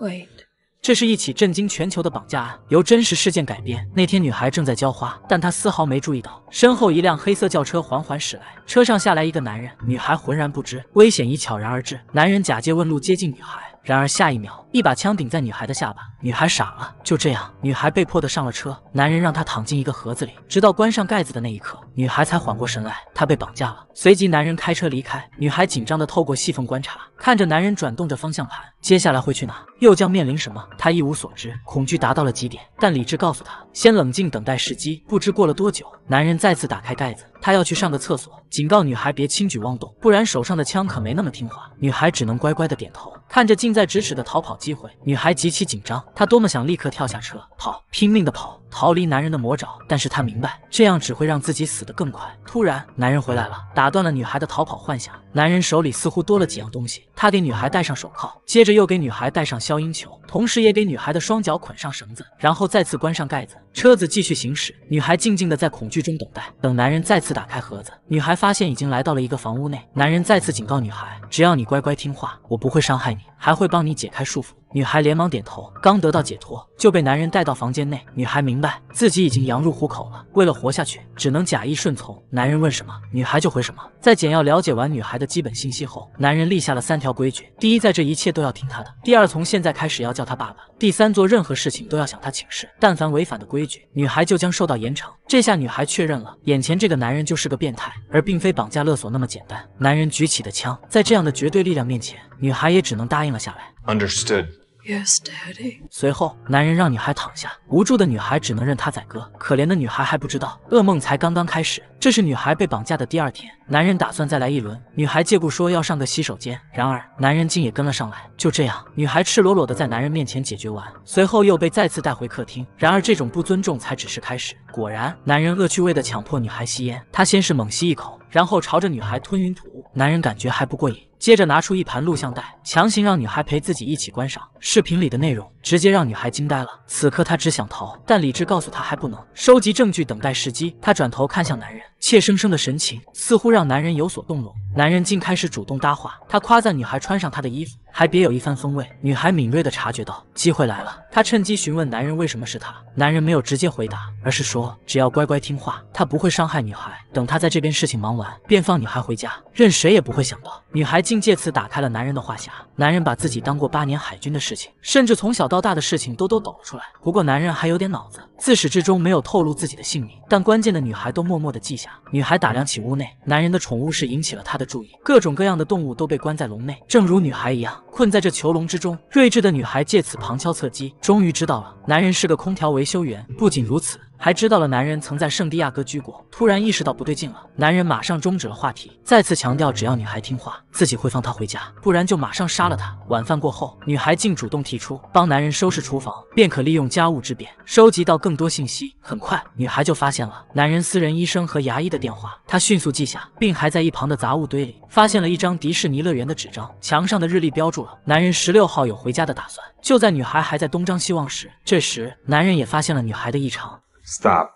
Wait，这是一起震惊全球的绑架案，由真实事件改编。那天，女孩正在浇花，但她丝毫没注意到身后一辆黑色轿车缓缓驶来，车上下来一个男人，女孩浑然不知，危险已悄然而至。男人假借问路接近女孩，然而下一秒。一把枪顶在女孩的下巴，女孩傻了。就这样，女孩被迫的上了车。男人让她躺进一个盒子里，直到关上盖子的那一刻，女孩才缓过神来，她被绑架了。随即，男人开车离开。女孩紧张的透过细缝观察，看着男人转动着方向盘，接下来会去哪，又将面临什么，她一无所知，恐惧达到了极点。但理智告诉她，先冷静，等待时机。不知过了多久，男人再次打开盖子，他要去上个厕所，警告女孩别轻举妄动，不然手上的枪可没那么听话。女孩只能乖乖的点头，看着近在咫尺的逃跑。机会，女孩极其紧张，她多么想立刻跳下车跑，拼命的跑，逃离男人的魔爪。但是她明白，这样只会让自己死得更快。突然，男人回来了，打断了女孩的逃跑幻想。男人手里似乎多了几样东西，他给女孩戴上手铐，接着又给女孩戴上消音球，同时也给女孩的双脚捆上绳子，然后再次关上盖子。车子继续行驶，女孩静静的在恐惧中等待。等男人再次打开盒子，女孩发现已经来到了一个房屋内。男人再次警告女孩，只要你乖乖听话，我不会伤害你，还会帮你解开束缚。女孩连忙点头，刚得到解脱就被男人带到房间内。女孩明白自己已经羊入虎口了，为了活下去，只能假意顺从。男人问什么，女孩就回什么。在简要了解完女孩的基本信息后，男人立下了三条规矩：第一，在这一切都要听他的；第二，从现在开始要叫他爸爸；第三，做任何事情都要向他请示。但凡违反的规矩，女孩就将受到严惩。这下女孩确认了，眼前这个男人就是个变态，而并非绑架勒索那么简单。男人举起的枪，在这样的绝对力量面前，女孩也只能答应了下来。understood. 随后，男人让女孩躺下，无助的女孩只能任他宰割。可怜的女孩还不知道，噩梦才刚刚开始。这是女孩被绑架的第二天，男人打算再来一轮。女孩借故说要上个洗手间，然而男人竟也跟了上来。就这样，女孩赤裸裸的在男人面前解决完，随后又被再次带回客厅。然而这种不尊重才只是开始。果然，男人恶趣味的强迫女孩吸烟。他先是猛吸一口，然后朝着女孩吞云吐雾。男人感觉还不过瘾。接着拿出一盘录像带，强行让女孩陪自己一起观赏视频里的内容。直接让女孩惊呆了。此刻她只想逃，但理智告诉她还不能。收集证据，等待时机。她转头看向男人，怯生生的神情似乎让男人有所动容。男人竟开始主动搭话，他夸赞女孩穿上他的衣服还别有一番风味。女孩敏锐地察觉到机会来了，她趁机询问男人为什么是他。男人没有直接回答，而是说只要乖乖听话，他不会伤害女孩。等他在这边事情忙完，便放女孩回家。任谁也不会想到，女孩竟借此打开了男人的话匣。男人把自己当过八年海军的事情，甚至从小。到大的事情都都抖了出来，不过男人还有点脑子，自始至终没有透露自己的姓名，但关键的女孩都默默地记下。女孩打量起屋内，男人的宠物是引起了她的注意，各种各样的动物都被关在笼内，正如女孩一样困在这囚笼之中。睿智的女孩借此旁敲侧击，终于知道了男人是个空调维修员。不仅如此。还知道了男人曾在圣地亚哥居过，突然意识到不对劲了，男人马上终止了话题，再次强调只要女孩听话，自己会放她回家，不然就马上杀了她。晚饭过后，女孩竟主动提出帮男人收拾厨房，便可利用家务之便收集到更多信息。很快，女孩就发现了男人私人医生和牙医的电话，她迅速记下，并还在一旁的杂物堆里发现了一张迪士尼乐园的纸张，墙上的日历标注了男人十六号有回家的打算。就在女孩还在东张西望时，这时男人也发现了女孩的异常。Stop.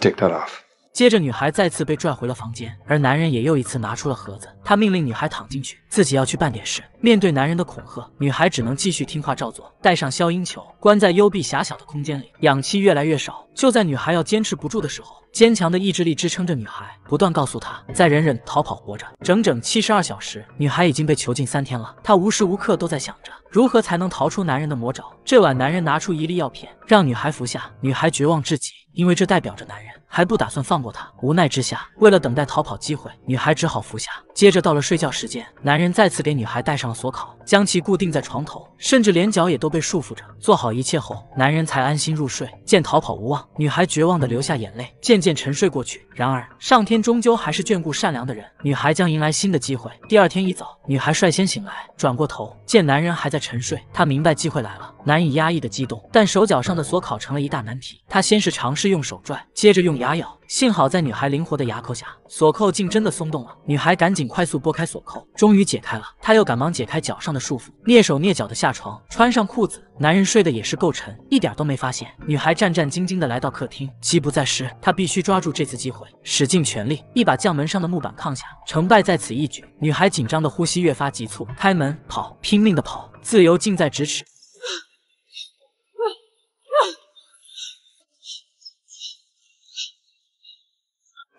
Take that off. 接着，女孩再次被拽回了房间，而男人也又一次拿出了盒子。他命令女孩躺进去，自己要去办点事。面对男人的恐吓，女孩只能继续听话照做，带上消音球，关在幽闭狭小的空间里，氧气越来越少。就在女孩要坚持不住的时候，坚强的意志力支撑着女孩，不断告诉她再忍忍，逃跑，活着。整整七十二小时，女孩已经被囚禁三天了，她无时无刻都在想着。如何才能逃出男人的魔爪？这晚，男人拿出一粒药片，让女孩服下。女孩绝望至极，因为这代表着男人。还不打算放过他，无奈之下，为了等待逃跑机会，女孩只好服下。接着到了睡觉时间，男人再次给女孩戴上了锁铐，将其固定在床头，甚至连脚也都被束缚着。做好一切后，男人才安心入睡。见逃跑无望，女孩绝望的流下眼泪，渐渐沉睡过去。然而上天终究还是眷顾善良的人，女孩将迎来新的机会。第二天一早，女孩率先醒来，转过头见男人还在沉睡，她明白机会来了。难以压抑的激动，但手脚上的锁铐成了一大难题。他先是尝试用手拽，接着用牙咬，幸好在女孩灵活的牙口下，锁扣竟真的松动了。女孩赶紧快速拨开锁扣，终于解开了。他又赶忙解开脚上的束缚，蹑手蹑脚的下床，穿上裤子。男人睡得也是够沉，一点都没发现。女孩战战兢兢的来到客厅，机不在失，她必须抓住这次机会，使尽全力，一把将门上的木板抗下，成败在此一举。女孩紧张的呼吸越发急促，开门，跑，拼命的跑，自由近在咫尺。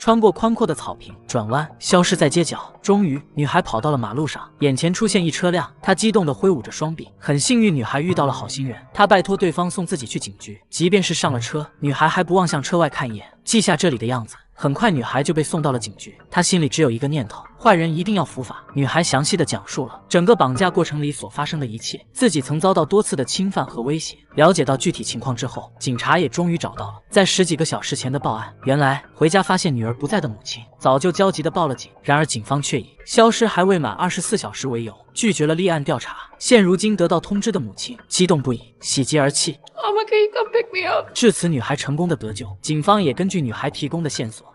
穿过宽阔的草坪，转弯，消失在街角。终于，女孩跑到了马路上，眼前出现一车辆，她激动地挥舞着双臂。很幸运，女孩遇到了好心人，她拜托对方送自己去警局。即便是上了车，女孩还不忘向车外看一眼，记下这里的样子。很快，女孩就被送到了警局。她心里只有一个念头：坏人一定要伏法。女孩详细的讲述了整个绑架过程里所发生的一切，自己曾遭到多次的侵犯和威胁。了解到具体情况之后，警察也终于找到了在十几个小时前的报案。原来，回家发现女儿不在的母亲，早就焦急的报了警。然而，警方却以消失还未满二十四小时为由，拒绝了立案调查。现如今得到通知的母亲激动不已，喜极而泣。至此，女孩成功的得救，警方也根据女孩提供的线索。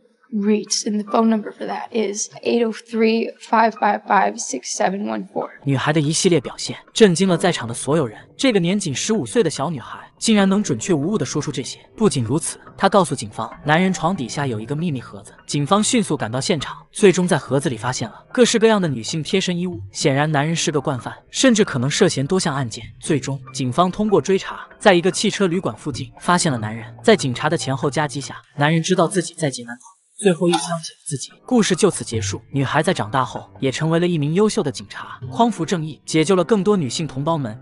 r e a t s and the phone number for that is eight o three five five six seven one four。女孩的一系列表现震惊了在场的所有人。这个年仅十五岁的小女孩竟然能准确无误地说出这些。不仅如此，她告诉警方，男人床底下有一个秘密盒子。警方迅速赶到现场，最终在盒子里发现了各式各样的女性贴身衣物。显然，男人是个惯犯，甚至可能涉嫌多项案件。最终，警方通过追查，在一个汽车旅馆附近发现了男人。在警察的前后夹击下，男人知道自己在劫难逃。最后一枪，解了自己。故事就此结束。女孩在长大后，也成为了一名优秀的警察，匡扶正义，解救了更多女性同胞们。